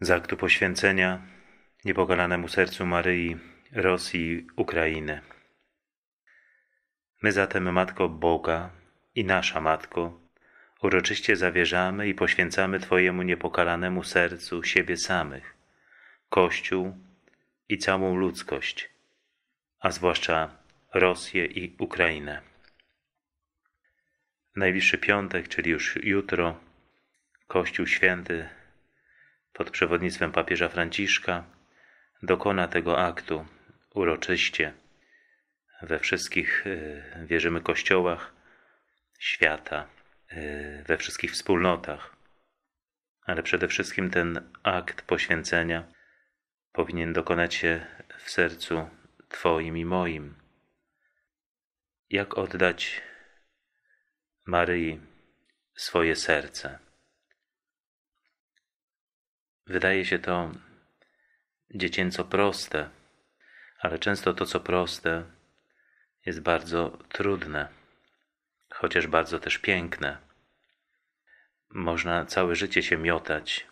z aktu poświęcenia niepokalanemu sercu Maryi, Rosji, Ukrainy. My zatem, Matko Boga i nasza Matko, uroczyście zawierzamy i poświęcamy Twojemu niepokalanemu sercu siebie samych, Kościół i całą ludzkość, a zwłaszcza Rosję i Ukrainę. najbliższy piątek, czyli już jutro, Kościół Święty pod przewodnictwem papieża Franciszka dokona tego aktu uroczyście we wszystkich, e, wierzymy, kościołach świata, e, we wszystkich wspólnotach. Ale przede wszystkim ten akt poświęcenia powinien dokonać się w sercu Twoim i moim. Jak oddać Maryi swoje serce? Wydaje się to dziecięco proste, ale często to, co proste, jest bardzo trudne, chociaż bardzo też piękne. Można całe życie się miotać,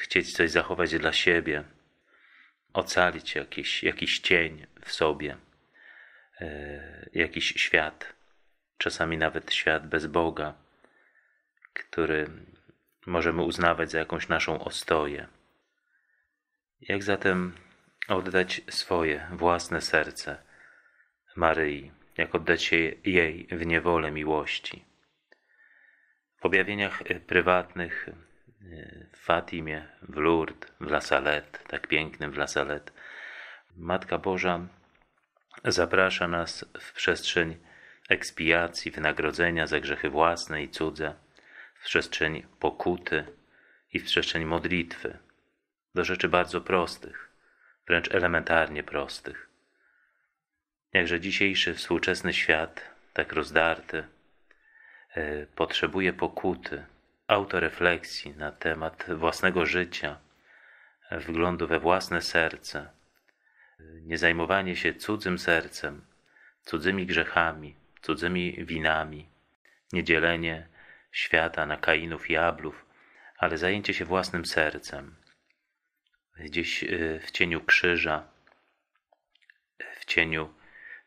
chcieć coś zachować dla siebie, ocalić jakiś, jakiś cień w sobie, e, jakiś świat, czasami nawet świat bez Boga, który możemy uznawać za jakąś naszą ostoję. Jak zatem oddać swoje własne serce Maryi, jak oddać się jej w niewolę miłości? W objawieniach e, prywatnych e, w Fatimie, w Lourdes, w La Salette, tak pięknym w La Salette, Matka Boża zaprasza nas w przestrzeń ekspiacji, wynagrodzenia za grzechy własne i cudze, przestrzeń pokuty i w przestrzeń modlitwy, do rzeczy bardzo prostych, wręcz elementarnie prostych. Jakże dzisiejszy współczesny świat, tak rozdarty, e, potrzebuje pokuty, autorefleksji na temat własnego życia, wglądu we własne serce, niezajmowanie się cudzym sercem, cudzymi grzechami, cudzymi winami, niedzielenie świata, na Kainów i Ablów, ale zajęcie się własnym sercem. Gdzieś y, w cieniu krzyża, w cieniu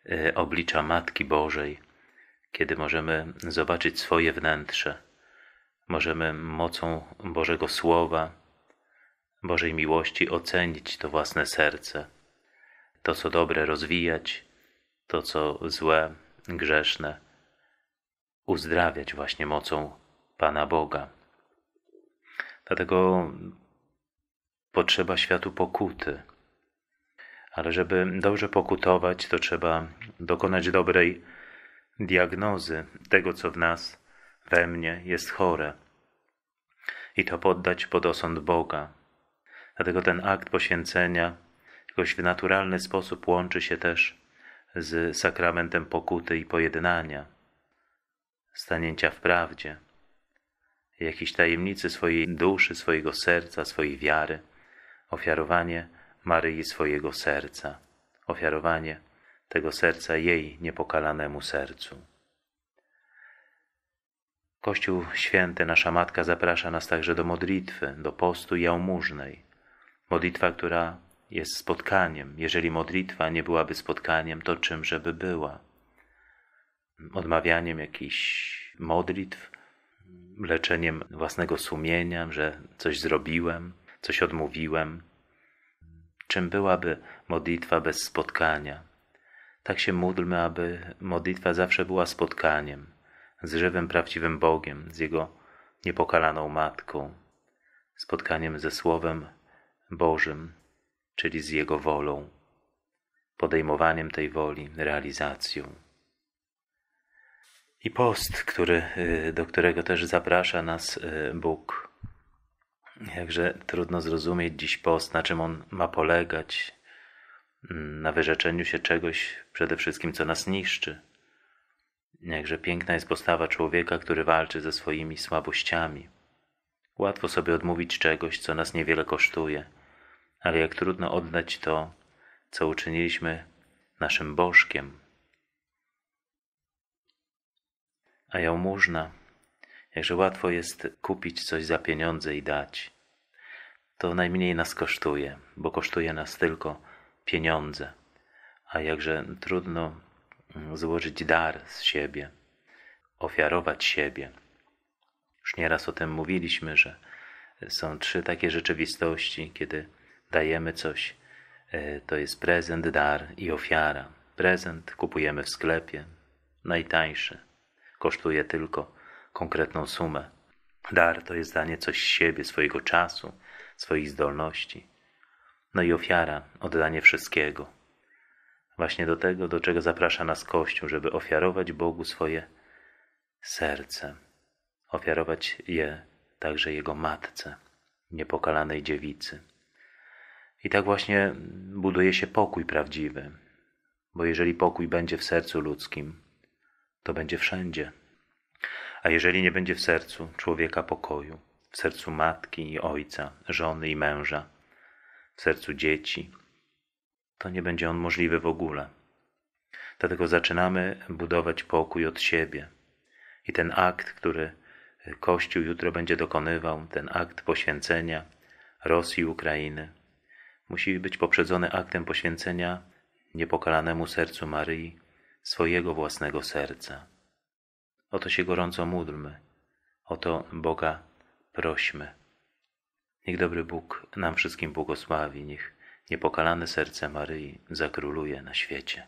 y, oblicza Matki Bożej, kiedy możemy zobaczyć swoje wnętrze, możemy mocą Bożego Słowa, Bożej miłości ocenić to własne serce, to co dobre rozwijać, to co złe, grzeszne uzdrawiać właśnie mocą Pana Boga. Dlatego potrzeba światu pokuty. Ale żeby dobrze pokutować, to trzeba dokonać dobrej diagnozy tego, co w nas, we mnie jest chore i to poddać pod osąd Boga. Dlatego ten akt poświęcenia jakoś w naturalny sposób łączy się też z sakramentem pokuty i pojednania stanięcia w prawdzie, jakiejś tajemnicy swojej duszy, swojego serca, swojej wiary, ofiarowanie Maryi swojego serca, ofiarowanie tego serca jej niepokalanemu sercu. Kościół Święty, nasza Matka, zaprasza nas także do modlitwy, do postu jałmużnej. Modlitwa, która jest spotkaniem. Jeżeli modlitwa nie byłaby spotkaniem, to czymże by była? odmawianiem jakichś modlitw, leczeniem własnego sumienia, że coś zrobiłem, coś odmówiłem. Czym byłaby modlitwa bez spotkania? Tak się módlmy, aby modlitwa zawsze była spotkaniem z żywym, prawdziwym Bogiem, z Jego niepokalaną Matką, spotkaniem ze Słowem Bożym, czyli z Jego wolą, podejmowaniem tej woli, realizacją i post, który, y, do którego też zaprasza nas y, Bóg. Jakże trudno zrozumieć dziś post, na czym on ma polegać, mm, na wyrzeczeniu się czegoś przede wszystkim, co nas niszczy. Jakże piękna jest postawa człowieka, który walczy ze swoimi słabościami. Łatwo sobie odmówić czegoś, co nas niewiele kosztuje, ale jak trudno oddać to, co uczyniliśmy naszym bożkiem, a jałmużna, jakże łatwo jest kupić coś za pieniądze i dać. To najmniej nas kosztuje, bo kosztuje nas tylko pieniądze, a jakże trudno mm, złożyć dar z siebie, ofiarować siebie. Już nieraz o tym mówiliśmy, że są trzy takie rzeczywistości, kiedy dajemy coś. E, to jest prezent, dar i ofiara. Prezent kupujemy w sklepie, najtańszy kosztuje tylko konkretną sumę. Dar to jest danie coś z siebie, swojego czasu, swoich zdolności. No i ofiara, oddanie wszystkiego. Właśnie do tego, do czego zaprasza nas Kościół, żeby ofiarować Bogu swoje serce, ofiarować je także Jego matce, niepokalanej dziewicy. I tak właśnie buduje się pokój prawdziwy, bo jeżeli pokój będzie w sercu ludzkim, to będzie wszędzie. A jeżeli nie będzie w sercu człowieka pokoju, w sercu matki i ojca, żony i męża, w sercu dzieci, to nie będzie on możliwy w ogóle. Dlatego zaczynamy budować pokój od siebie. I ten akt, który Kościół jutro będzie dokonywał, ten akt poświęcenia Rosji i Ukrainy, musi być poprzedzony aktem poświęcenia niepokalanemu sercu Maryi, swojego własnego serca. Oto się gorąco módlmy, oto Boga prośmy. Niech dobry Bóg nam wszystkim błogosławi, niech niepokalane serce Maryi zakróluje na świecie.